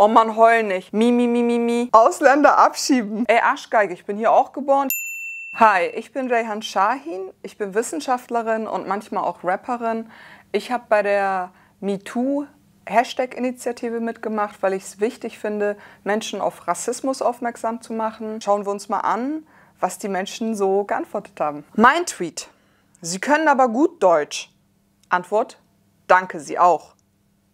Oh Mann, heul nicht. Mi, mi, mi, mi, mi. Ausländer abschieben. Ey, Arschgeige, ich bin hier auch geboren. Hi, ich bin Rehan Shahin. Ich bin Wissenschaftlerin und manchmal auch Rapperin. Ich habe bei der MeToo Hashtag-Initiative mitgemacht, weil ich es wichtig finde, Menschen auf Rassismus aufmerksam zu machen. Schauen wir uns mal an, was die Menschen so geantwortet haben. Mein Tweet. Sie können aber gut Deutsch. Antwort. Danke, Sie auch.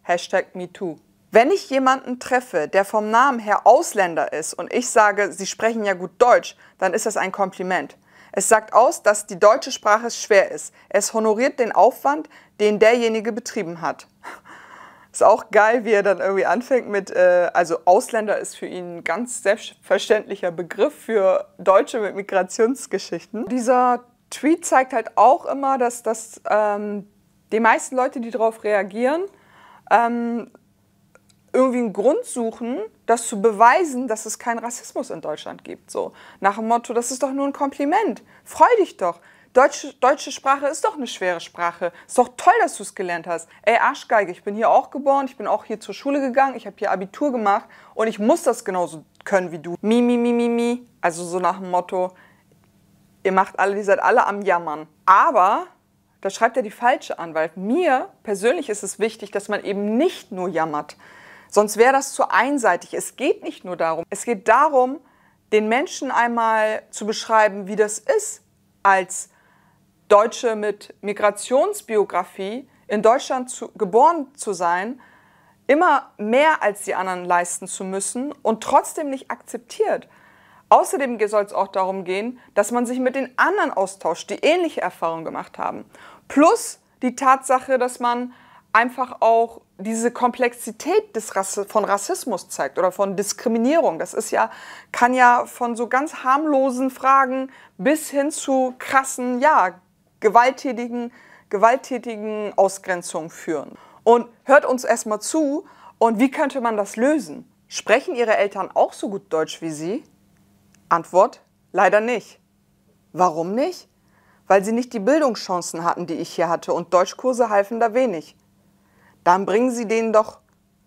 Hashtag MeToo. Wenn ich jemanden treffe, der vom Namen her Ausländer ist und ich sage, sie sprechen ja gut Deutsch, dann ist das ein Kompliment. Es sagt aus, dass die deutsche Sprache schwer ist. Es honoriert den Aufwand, den derjenige betrieben hat. Ist auch geil, wie er dann irgendwie anfängt mit, äh, also Ausländer ist für ihn ein ganz selbstverständlicher Begriff für Deutsche mit Migrationsgeschichten. Dieser Tweet zeigt halt auch immer, dass das, ähm, die meisten Leute, die darauf reagieren, ähm, irgendwie einen Grund suchen, das zu beweisen, dass es keinen Rassismus in Deutschland gibt. So nach dem Motto, das ist doch nur ein Kompliment. Freu dich doch. Deutsche, deutsche Sprache ist doch eine schwere Sprache. Ist doch toll, dass du es gelernt hast. Ey, Arschgeige, ich bin hier auch geboren, ich bin auch hier zur Schule gegangen, ich habe hier Abitur gemacht und ich muss das genauso können wie du. Mi, mi, mi, mi, mi. Also so nach dem Motto, ihr macht alle, ihr seid alle am Jammern. Aber da schreibt er die falsche Anwalt. Mir persönlich ist es wichtig, dass man eben nicht nur jammert, Sonst wäre das zu einseitig. Es geht nicht nur darum. Es geht darum, den Menschen einmal zu beschreiben, wie das ist, als Deutsche mit Migrationsbiografie in Deutschland zu, geboren zu sein, immer mehr als die anderen leisten zu müssen und trotzdem nicht akzeptiert. Außerdem soll es auch darum gehen, dass man sich mit den anderen austauscht, die ähnliche Erfahrungen gemacht haben. Plus die Tatsache, dass man einfach auch diese Komplexität des Rass von Rassismus zeigt oder von Diskriminierung. Das ist ja, kann ja von so ganz harmlosen Fragen bis hin zu krassen, ja, gewalttätigen, gewalttätigen Ausgrenzungen führen. Und hört uns erstmal zu und wie könnte man das lösen? Sprechen Ihre Eltern auch so gut Deutsch wie Sie? Antwort, leider nicht. Warum nicht? Weil sie nicht die Bildungschancen hatten, die ich hier hatte und Deutschkurse halfen da wenig. Dann bringen Sie denen doch,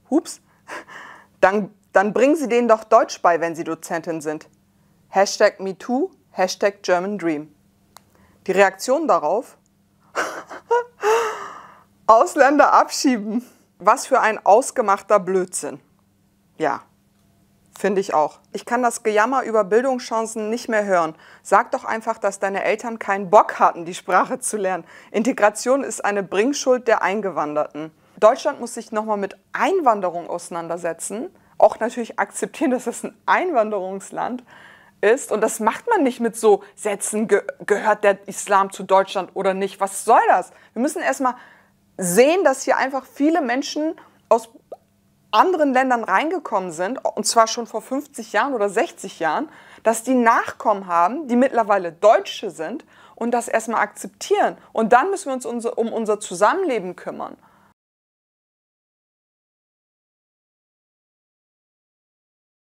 hups, dann, dann bringen Sie denen doch Deutsch bei, wenn Sie Dozentin sind. Hashtag MeToo, Hashtag German Dream. Die Reaktion darauf? Ausländer abschieben. Was für ein ausgemachter Blödsinn. Ja, finde ich auch. Ich kann das Gejammer über Bildungschancen nicht mehr hören. Sag doch einfach, dass deine Eltern keinen Bock hatten, die Sprache zu lernen. Integration ist eine Bringschuld der Eingewanderten. Deutschland muss sich nochmal mit Einwanderung auseinandersetzen, auch natürlich akzeptieren, dass es ein Einwanderungsland ist. Und das macht man nicht mit so Sätzen, ge gehört der Islam zu Deutschland oder nicht. Was soll das? Wir müssen erstmal sehen, dass hier einfach viele Menschen aus anderen Ländern reingekommen sind, und zwar schon vor 50 Jahren oder 60 Jahren, dass die Nachkommen haben, die mittlerweile Deutsche sind und das erstmal akzeptieren. Und dann müssen wir uns um unser Zusammenleben kümmern.